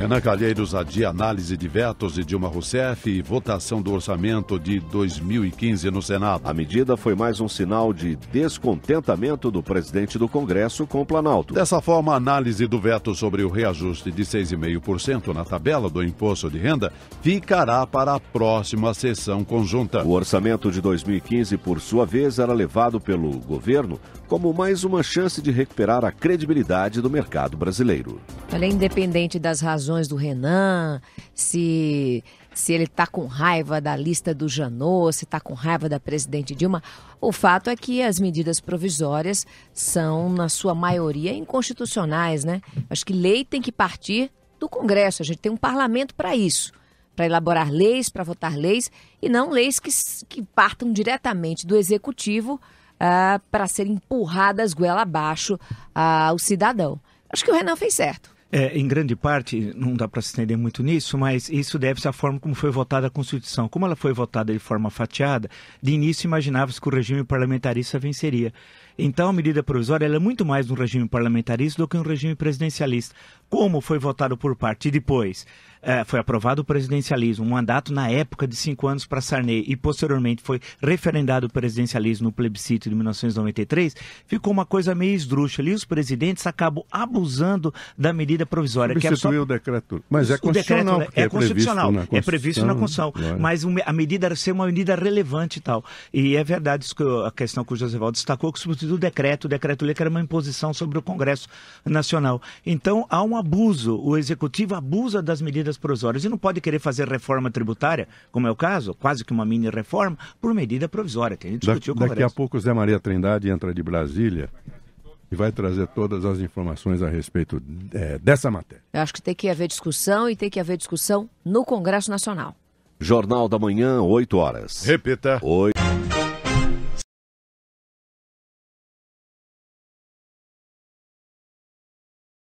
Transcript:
Renan Calheiros adia análise de vetos de Dilma Rousseff e votação do orçamento de 2015 no Senado. A medida foi mais um sinal de descontentamento do presidente do Congresso com o Planalto. Dessa forma, a análise do veto sobre o reajuste de 6,5% na tabela do imposto de renda ficará para a próxima sessão conjunta. O orçamento de 2015, por sua vez, era levado pelo governo como mais uma chance de recuperar a credibilidade do mercado brasileiro. Olha, independente das razões do Renan, se se ele está com raiva da lista do Janot, se está com raiva da presidente Dilma. O fato é que as medidas provisórias são, na sua maioria, inconstitucionais, né? Acho que lei tem que partir do Congresso. A gente tem um parlamento para isso, para elaborar leis, para votar leis, e não leis que, que partam diretamente do Executivo ah, para serem empurradas goela abaixo ao ah, cidadão. Acho que o Renan fez certo. É, em grande parte, não dá para se estender muito nisso, mas isso deve-se à forma como foi votada a Constituição. Como ela foi votada de forma fatiada, de início imaginava-se que o regime parlamentarista venceria. Então, a medida provisória é muito mais um regime parlamentarista do que um regime presidencialista como foi votado por parte e depois é, foi aprovado o presidencialismo, um mandato na época de cinco anos para Sarney e posteriormente foi referendado o presidencialismo no plebiscito de 1993, ficou uma coisa meio esdrúxula e os presidentes acabam abusando da medida provisória. Substituiu que só... o decreto. Mas é constitucional. Decreto, é, é, constitucional. É previsto na Constituição. Mas a medida era ser uma medida relevante e tal. E é verdade isso que eu, a questão que o José Valdo destacou, que substituiu o decreto, o decreto-lei que era uma imposição sobre o Congresso Nacional. Então há uma abuso, o executivo abusa das medidas provisórias e não pode querer fazer reforma tributária, como é o caso, quase que uma mini reforma, por medida provisória. Tem da, daqui Congresso. a pouco Zé Maria Trindade entra de Brasília e vai trazer todas as informações a respeito é, dessa matéria. Eu acho que tem que haver discussão e tem que haver discussão no Congresso Nacional. Jornal da Manhã, 8 horas. Repita. 8.